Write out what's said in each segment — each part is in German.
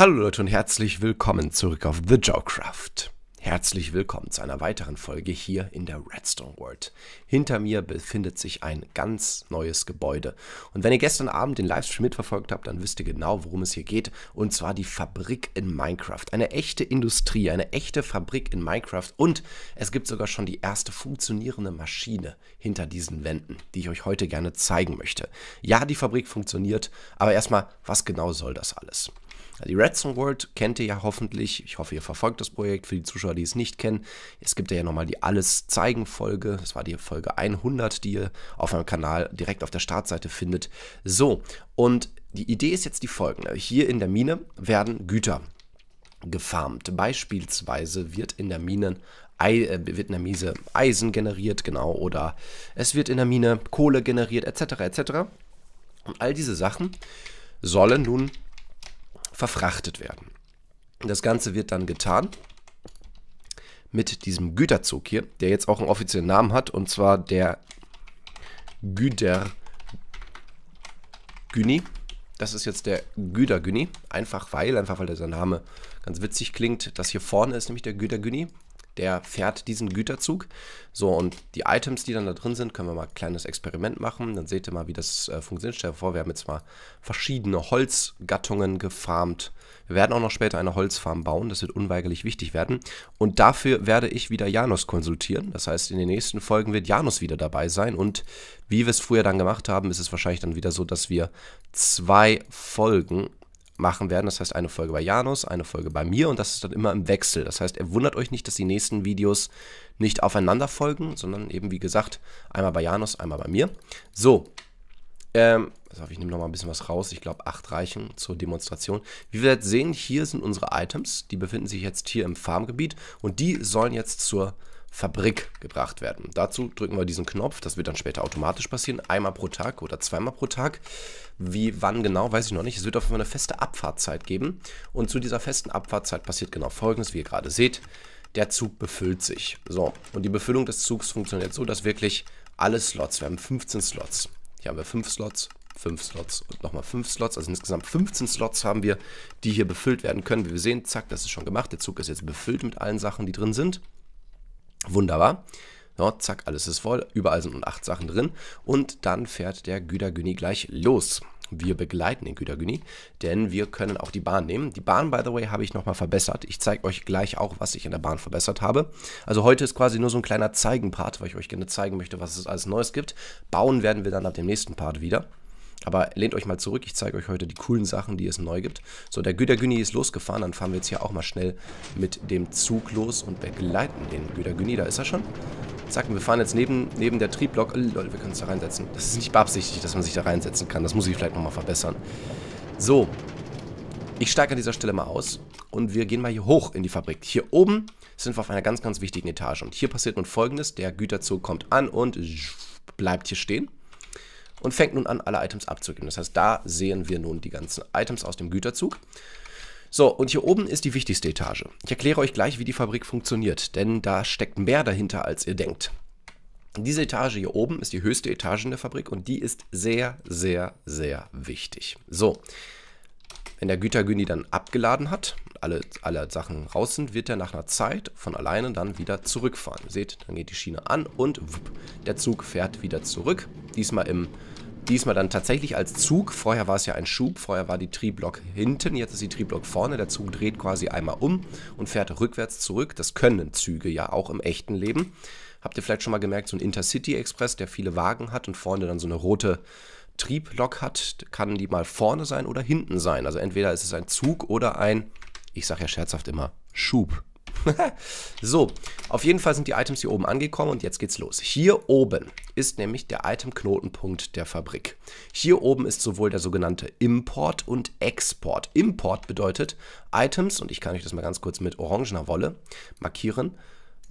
Hallo Leute und herzlich willkommen zurück auf The Jawcraft. Herzlich willkommen zu einer weiteren Folge hier in der Redstone World. Hinter mir befindet sich ein ganz neues Gebäude. Und wenn ihr gestern Abend den Livestream mitverfolgt habt, dann wisst ihr genau, worum es hier geht. Und zwar die Fabrik in Minecraft. Eine echte Industrie, eine echte Fabrik in Minecraft. Und es gibt sogar schon die erste funktionierende Maschine hinter diesen Wänden, die ich euch heute gerne zeigen möchte. Ja, die Fabrik funktioniert, aber erstmal, was genau soll das alles? Die Redstone World kennt ihr ja hoffentlich. Ich hoffe, ihr verfolgt das Projekt. Für die Zuschauer, die es nicht kennen, es gibt ja nochmal die Alles zeigen Folge. Das war die Folge 100, die ihr auf meinem Kanal direkt auf der Startseite findet. So, und die Idee ist jetzt die folgende. Hier in der Mine werden Güter gefarmt. Beispielsweise wird in der Mine äh, wird in der Mine Eisen generiert, genau, oder es wird in der Mine Kohle generiert, etc., etc. Und all diese Sachen sollen nun verfrachtet werden. Das Ganze wird dann getan mit diesem Güterzug hier, der jetzt auch einen offiziellen Namen hat, und zwar der Güter Güni. Das ist jetzt der Güter Güni. Einfach weil, einfach weil dieser Name ganz witzig klingt. Das hier vorne ist nämlich der Güter Güni der fährt diesen Güterzug. So, und die Items, die dann da drin sind, können wir mal ein kleines Experiment machen. Dann seht ihr mal, wie das äh, funktioniert. Stell dir vor, wir haben jetzt mal verschiedene Holzgattungen gefarmt. Wir werden auch noch später eine Holzfarm bauen, das wird unweigerlich wichtig werden. Und dafür werde ich wieder Janus konsultieren. Das heißt, in den nächsten Folgen wird Janus wieder dabei sein. Und wie wir es früher dann gemacht haben, ist es wahrscheinlich dann wieder so, dass wir zwei Folgen machen werden. Das heißt, eine Folge bei Janus, eine Folge bei mir und das ist dann immer im Wechsel. Das heißt, ihr wundert euch nicht, dass die nächsten Videos nicht aufeinander folgen, sondern eben, wie gesagt, einmal bei Janus, einmal bei mir. So, ähm, also ich nehme nochmal ein bisschen was raus. Ich glaube, acht reichen zur Demonstration. Wie wir jetzt sehen, hier sind unsere Items. Die befinden sich jetzt hier im Farmgebiet und die sollen jetzt zur Fabrik gebracht werden. Dazu drücken wir diesen Knopf, das wird dann später automatisch passieren, einmal pro Tag oder zweimal pro Tag. Wie wann genau, weiß ich noch nicht. Es wird auf eine feste Abfahrtzeit geben. Und zu dieser festen Abfahrtzeit passiert genau folgendes, wie ihr gerade seht. Der Zug befüllt sich. So, und die Befüllung des Zugs funktioniert so, dass wirklich alle Slots, wir haben 15 Slots. Hier haben wir 5 Slots, 5 Slots und nochmal 5 Slots. Also insgesamt 15 Slots haben wir, die hier befüllt werden können. Wie wir sehen, zack, das ist schon gemacht. Der Zug ist jetzt befüllt mit allen Sachen, die drin sind. Wunderbar. Ja, zack, alles ist voll. Überall sind nun acht Sachen drin. Und dann fährt der Gütergüni gleich los. Wir begleiten den Gütergüni, denn wir können auch die Bahn nehmen. Die Bahn, by the way, habe ich nochmal verbessert. Ich zeige euch gleich auch, was ich in der Bahn verbessert habe. Also heute ist quasi nur so ein kleiner Zeigen-Part, weil ich euch gerne zeigen möchte, was es alles Neues gibt. Bauen werden wir dann ab dem nächsten Part wieder. Aber lehnt euch mal zurück, ich zeige euch heute die coolen Sachen, die es neu gibt. So, der Güdergüni ist losgefahren, dann fahren wir jetzt hier auch mal schnell mit dem Zug los und begleiten den Güdergüni. Da ist er schon. Zack, wir fahren jetzt neben, neben der Trieblok. Oh, lol, wir können uns da reinsetzen. Das ist nicht beabsichtigt, dass man sich da reinsetzen kann. Das muss ich vielleicht nochmal verbessern. So, ich steige an dieser Stelle mal aus und wir gehen mal hier hoch in die Fabrik. Hier oben sind wir auf einer ganz, ganz wichtigen Etage. Und hier passiert nun folgendes. Der Güterzug kommt an und bleibt hier stehen und fängt nun an, alle Items abzugeben. Das heißt, da sehen wir nun die ganzen Items aus dem Güterzug. So, und hier oben ist die wichtigste Etage. Ich erkläre euch gleich, wie die Fabrik funktioniert, denn da steckt mehr dahinter, als ihr denkt. Diese Etage hier oben ist die höchste Etage in der Fabrik und die ist sehr, sehr, sehr wichtig. So, wenn der Gütergüni dann abgeladen hat, alle, alle Sachen raus sind, wird er nach einer Zeit von alleine dann wieder zurückfahren. Ihr seht, dann geht die Schiene an und wupp, der Zug fährt wieder zurück diesmal im diesmal dann tatsächlich als Zug. Vorher war es ja ein Schub, vorher war die Trieblock hinten, jetzt ist die Trieblock vorne. Der Zug dreht quasi einmal um und fährt rückwärts zurück. Das können Züge ja auch im echten Leben. Habt ihr vielleicht schon mal gemerkt, so ein Intercity-Express, der viele Wagen hat und vorne dann so eine rote Trieblok hat, kann die mal vorne sein oder hinten sein. Also entweder ist es ein Zug oder ein, ich sage ja scherzhaft immer, Schub. so, auf jeden Fall sind die Items hier oben angekommen und jetzt geht's los. Hier oben ist nämlich der Item-Knotenpunkt der Fabrik. Hier oben ist sowohl der sogenannte Import und Export. Import bedeutet Items, und ich kann euch das mal ganz kurz mit orangener Wolle markieren.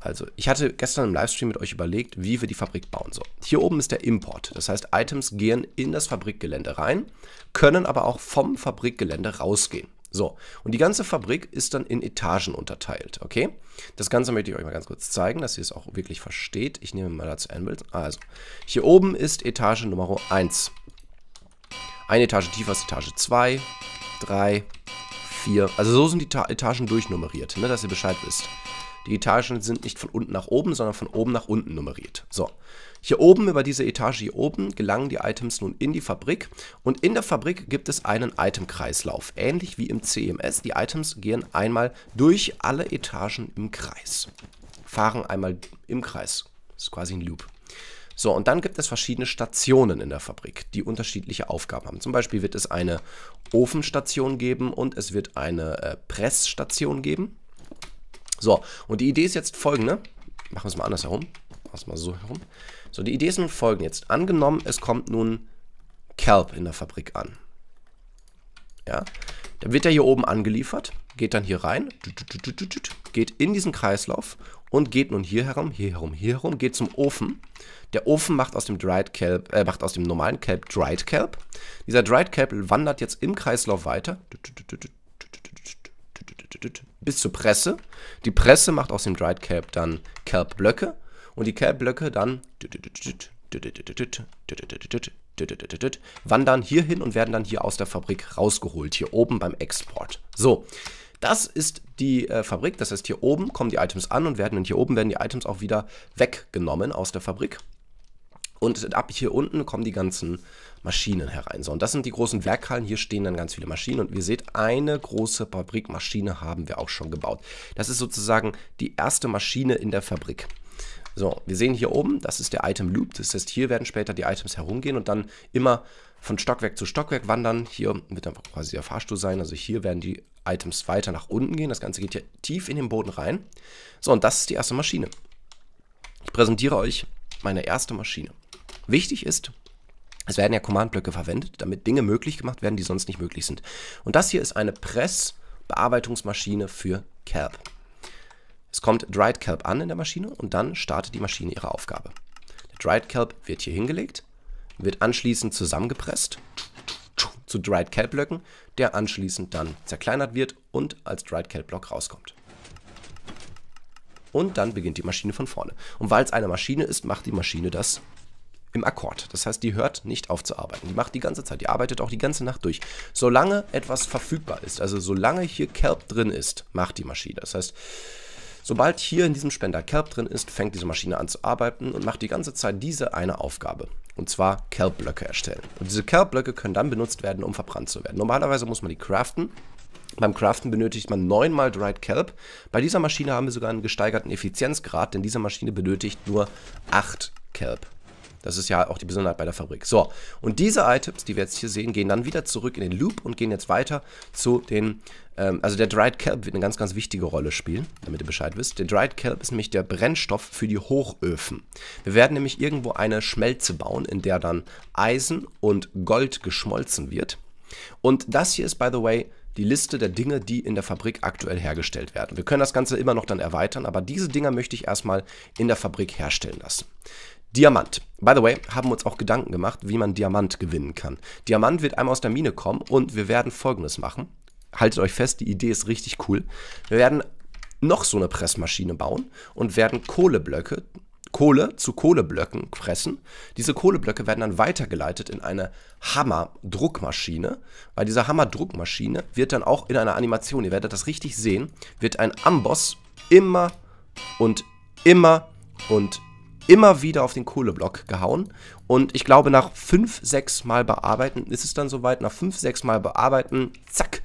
Also, ich hatte gestern im Livestream mit euch überlegt, wie wir die Fabrik bauen sollen. Hier oben ist der Import. Das heißt, Items gehen in das Fabrikgelände rein, können aber auch vom Fabrikgelände rausgehen. So, und die ganze Fabrik ist dann in Etagen unterteilt, okay? Das Ganze möchte ich euch mal ganz kurz zeigen, dass ihr es auch wirklich versteht. Ich nehme mal dazu ein Also, hier oben ist Etage Nummer 1. Eine Etage tiefer ist Etage 2, 3, 4. Also so sind die Ta Etagen durchnummeriert, ne, dass ihr Bescheid wisst. Die Etagen sind nicht von unten nach oben, sondern von oben nach unten nummeriert. So, hier oben über diese Etage hier oben gelangen die Items nun in die Fabrik und in der Fabrik gibt es einen Itemkreislauf, ähnlich wie im CMS. Die Items gehen einmal durch alle Etagen im Kreis, fahren einmal im Kreis. Das ist quasi ein Loop. So, und dann gibt es verschiedene Stationen in der Fabrik, die unterschiedliche Aufgaben haben. Zum Beispiel wird es eine Ofenstation geben und es wird eine äh, Pressstation geben. So, und die Idee ist jetzt folgende. Machen wir es mal anders herum. Machen wir es mal so herum. So, die Idee ist nun folgende jetzt. Angenommen, es kommt nun Kelp in der Fabrik an. Ja, dann wird er hier oben angeliefert, geht dann hier rein, geht in diesen Kreislauf und geht nun hier herum, hier herum, hier herum, geht zum Ofen. Der Ofen macht aus dem Dried Kelp, äh, macht aus dem normalen Kelp Dried Kelp. Dieser Dried Kelp wandert jetzt im Kreislauf weiter bis zur Presse. Die Presse macht aus dem Dried Kelp dann Kelpblöcke und die Kelpblöcke dann wandern hierhin und werden dann hier aus der Fabrik rausgeholt, hier oben beim Export. So, das ist die äh, Fabrik, das heißt hier oben kommen die Items an und werden und hier oben werden die Items auch wieder weggenommen aus der Fabrik und ab hier unten kommen die ganzen Maschinen herein. So, und das sind die großen Werkhallen. Hier stehen dann ganz viele Maschinen. Und wie ihr seht, eine große Fabrikmaschine haben wir auch schon gebaut. Das ist sozusagen die erste Maschine in der Fabrik. So, wir sehen hier oben, das ist der Item Loop. Das heißt, hier werden später die Items herumgehen und dann immer von Stockwerk zu Stockwerk wandern. Hier wird dann quasi der Fahrstuhl sein. Also hier werden die Items weiter nach unten gehen. Das Ganze geht hier tief in den Boden rein. So, und das ist die erste Maschine. Ich präsentiere euch meine erste Maschine. Wichtig ist, es werden ja Command-Blöcke verwendet, damit Dinge möglich gemacht werden, die sonst nicht möglich sind. Und das hier ist eine Press-Bearbeitungsmaschine für Kelp. Es kommt Dried Kelp an in der Maschine und dann startet die Maschine ihre Aufgabe. Der Dried Kelp wird hier hingelegt, wird anschließend zusammengepresst zu Dried Kelp Blöcken, der anschließend dann zerkleinert wird und als Dried Kelp Block rauskommt. Und dann beginnt die Maschine von vorne. Und weil es eine Maschine ist, macht die Maschine das im Akkord. Das heißt, die hört nicht auf zu arbeiten. Die macht die ganze Zeit, die arbeitet auch die ganze Nacht durch. Solange etwas verfügbar ist, also solange hier Kelp drin ist, macht die Maschine. Das heißt, sobald hier in diesem Spender Kelp drin ist, fängt diese Maschine an zu arbeiten und macht die ganze Zeit diese eine Aufgabe. Und zwar Kelp-Blöcke erstellen. Und diese Kelp-Blöcke können dann benutzt werden, um verbrannt zu werden. Normalerweise muss man die craften. Beim Craften benötigt man neunmal Dried Kelp. Bei dieser Maschine haben wir sogar einen gesteigerten Effizienzgrad, denn diese Maschine benötigt nur acht Kelp. Das ist ja auch die Besonderheit bei der Fabrik. So, und diese Items, die wir jetzt hier sehen, gehen dann wieder zurück in den Loop und gehen jetzt weiter zu den, ähm, also der Dried Kelp wird eine ganz, ganz wichtige Rolle spielen, damit ihr Bescheid wisst. Der Dried Kelp ist nämlich der Brennstoff für die Hochöfen. Wir werden nämlich irgendwo eine Schmelze bauen, in der dann Eisen und Gold geschmolzen wird. Und das hier ist, by the way, die Liste der Dinge, die in der Fabrik aktuell hergestellt werden. Wir können das Ganze immer noch dann erweitern, aber diese Dinger möchte ich erstmal in der Fabrik herstellen lassen. Diamant. By the way, haben uns auch Gedanken gemacht, wie man Diamant gewinnen kann. Diamant wird einmal aus der Mine kommen und wir werden folgendes machen. Haltet euch fest, die Idee ist richtig cool. Wir werden noch so eine Pressmaschine bauen und werden Kohleblöcke, Kohle zu Kohleblöcken pressen. Diese Kohleblöcke werden dann weitergeleitet in eine Hammer-Druckmaschine. Bei dieser Hammer-Druckmaschine wird dann auch in einer Animation, ihr werdet das richtig sehen, wird ein Amboss immer und immer und immer immer wieder auf den Kohleblock gehauen. Und ich glaube, nach fünf, sechs Mal bearbeiten ist es dann soweit. Nach fünf, sechs Mal bearbeiten, zack,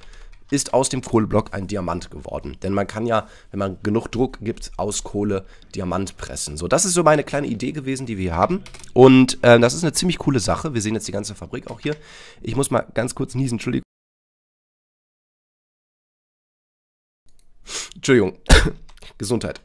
ist aus dem Kohleblock ein Diamant geworden. Denn man kann ja, wenn man genug Druck gibt, aus Kohle Diamant pressen. So, das ist so meine kleine Idee gewesen, die wir hier haben. Und äh, das ist eine ziemlich coole Sache. Wir sehen jetzt die ganze Fabrik auch hier. Ich muss mal ganz kurz niesen, Entschuldigung. Entschuldigung. Gesundheit.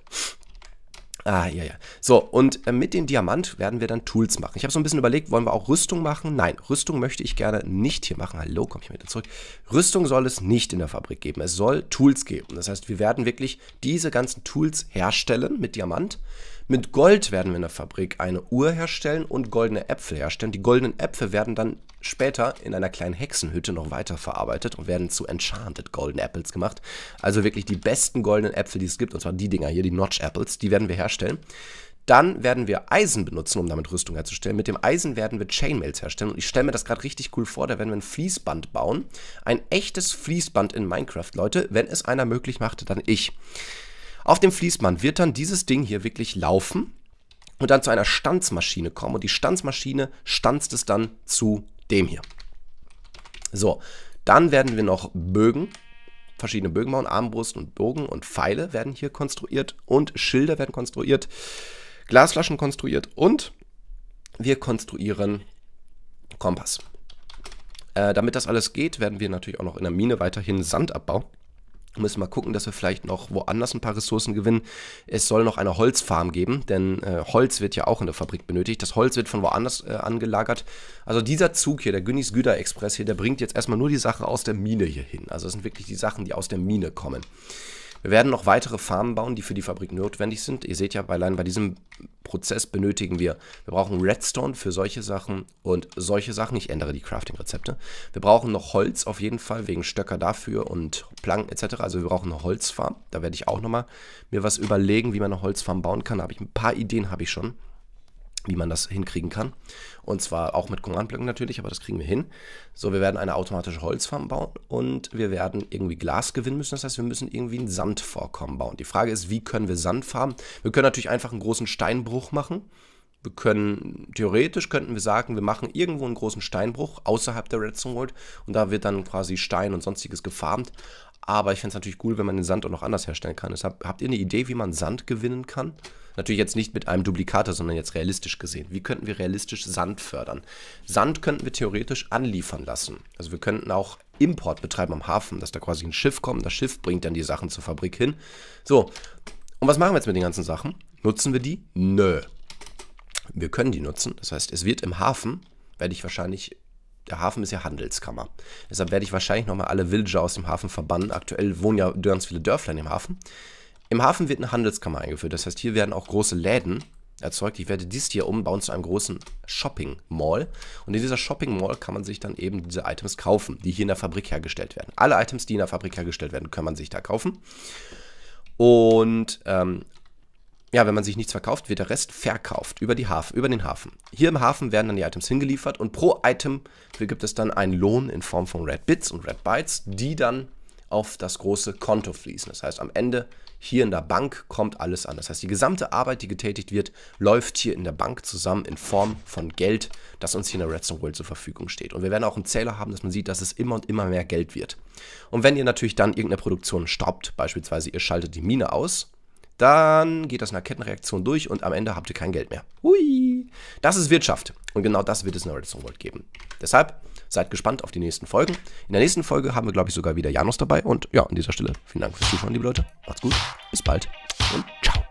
Ah, ja, ja. So, und äh, mit dem Diamant werden wir dann Tools machen. Ich habe so ein bisschen überlegt, wollen wir auch Rüstung machen? Nein, Rüstung möchte ich gerne nicht hier machen. Hallo, komme ich wieder zurück. Rüstung soll es nicht in der Fabrik geben. Es soll Tools geben. Das heißt, wir werden wirklich diese ganzen Tools herstellen mit Diamant, mit Gold werden wir in der Fabrik eine Uhr herstellen und goldene Äpfel herstellen. Die goldenen Äpfel werden dann später in einer kleinen Hexenhütte noch weiterverarbeitet und werden zu Enchanted Golden Apples gemacht. Also wirklich die besten goldenen Äpfel, die es gibt, und zwar die Dinger hier, die Notch Apples, die werden wir herstellen. Dann werden wir Eisen benutzen, um damit Rüstung herzustellen. Mit dem Eisen werden wir Chainmails herstellen. Und ich stelle mir das gerade richtig cool vor. Da werden wir ein Fließband bauen. Ein echtes Fließband in Minecraft, Leute. Wenn es einer möglich macht, dann ich. Auf dem Fließband wird dann dieses Ding hier wirklich laufen und dann zu einer Stanzmaschine kommen. Und die Stanzmaschine stanzt es dann zu dem hier. So, dann werden wir noch Bögen, verschiedene Bögen bauen, Armbrust und Bogen und Pfeile werden hier konstruiert und Schilder werden konstruiert, Glasflaschen konstruiert und wir konstruieren Kompass. Äh, damit das alles geht, werden wir natürlich auch noch in der Mine weiterhin Sand abbauen müssen mal gucken, dass wir vielleicht noch woanders ein paar Ressourcen gewinnen. Es soll noch eine Holzfarm geben, denn äh, Holz wird ja auch in der Fabrik benötigt. Das Holz wird von woanders äh, angelagert. Also dieser Zug hier, der Günnis Güter Express hier, der bringt jetzt erstmal nur die Sachen aus der Mine hier hin. Also es sind wirklich die Sachen, die aus der Mine kommen. Wir werden noch weitere Farmen bauen, die für die Fabrik notwendig sind. Ihr seht ja, allein bei diesem Prozess benötigen wir, wir brauchen Redstone für solche Sachen und solche Sachen. Ich ändere die Crafting-Rezepte. Wir brauchen noch Holz auf jeden Fall, wegen Stöcker dafür und Planken etc. Also wir brauchen eine Holzfarm. Da werde ich auch nochmal mir was überlegen, wie man eine Holzfarm bauen kann. Da habe ich ein paar Ideen, habe ich schon wie man das hinkriegen kann. Und zwar auch mit command natürlich, aber das kriegen wir hin. So, wir werden eine automatische Holzfarm bauen und wir werden irgendwie Glas gewinnen müssen. Das heißt, wir müssen irgendwie ein Sandvorkommen bauen. Die Frage ist, wie können wir Sand farmen? Wir können natürlich einfach einen großen Steinbruch machen. Wir können, theoretisch könnten wir sagen, wir machen irgendwo einen großen Steinbruch außerhalb der Redstone World und da wird dann quasi Stein und sonstiges gefarmt. Aber ich finde es natürlich cool, wenn man den Sand auch noch anders herstellen kann. Deshalb, habt ihr eine Idee, wie man Sand gewinnen kann? Natürlich jetzt nicht mit einem Duplikator, sondern jetzt realistisch gesehen. Wie könnten wir realistisch Sand fördern? Sand könnten wir theoretisch anliefern lassen. Also wir könnten auch Import betreiben am Hafen, dass da quasi ein Schiff kommt. Das Schiff bringt dann die Sachen zur Fabrik hin. So, und was machen wir jetzt mit den ganzen Sachen? Nutzen wir die? Nö. Wir können die nutzen. Das heißt, es wird im Hafen, werde ich wahrscheinlich der Hafen ist ja Handelskammer. Deshalb werde ich wahrscheinlich nochmal alle Villager aus dem Hafen verbannen. Aktuell wohnen ja ganz viele Dörfler in dem Hafen. Im Hafen wird eine Handelskammer eingeführt. Das heißt, hier werden auch große Läden erzeugt. Ich werde dies hier umbauen zu einem großen Shopping Mall. Und in dieser Shopping Mall kann man sich dann eben diese Items kaufen, die hier in der Fabrik hergestellt werden. Alle Items, die in der Fabrik hergestellt werden, kann man sich da kaufen. Und ähm, ja, wenn man sich nichts verkauft, wird der Rest verkauft über, die Hafen, über den Hafen. Hier im Hafen werden dann die Items hingeliefert und pro Item gibt es dann einen Lohn in Form von Red Bits und Red Bytes, die dann auf das große Konto fließen. Das heißt, am Ende hier in der Bank kommt alles an. Das heißt, die gesamte Arbeit, die getätigt wird, läuft hier in der Bank zusammen in Form von Geld, das uns hier in der Redstone World zur Verfügung steht. Und wir werden auch einen Zähler haben, dass man sieht, dass es immer und immer mehr Geld wird. Und wenn ihr natürlich dann irgendeine Produktion stoppt, beispielsweise ihr schaltet die Mine aus dann geht das in einer Kettenreaktion durch und am Ende habt ihr kein Geld mehr. Hui! Das ist Wirtschaft. Und genau das wird es in der Redstone World geben. Deshalb seid gespannt auf die nächsten Folgen. In der nächsten Folge haben wir, glaube ich, sogar wieder Janus dabei. Und ja, an dieser Stelle vielen Dank fürs Zuschauen, liebe Leute. Macht's gut, bis bald und ciao.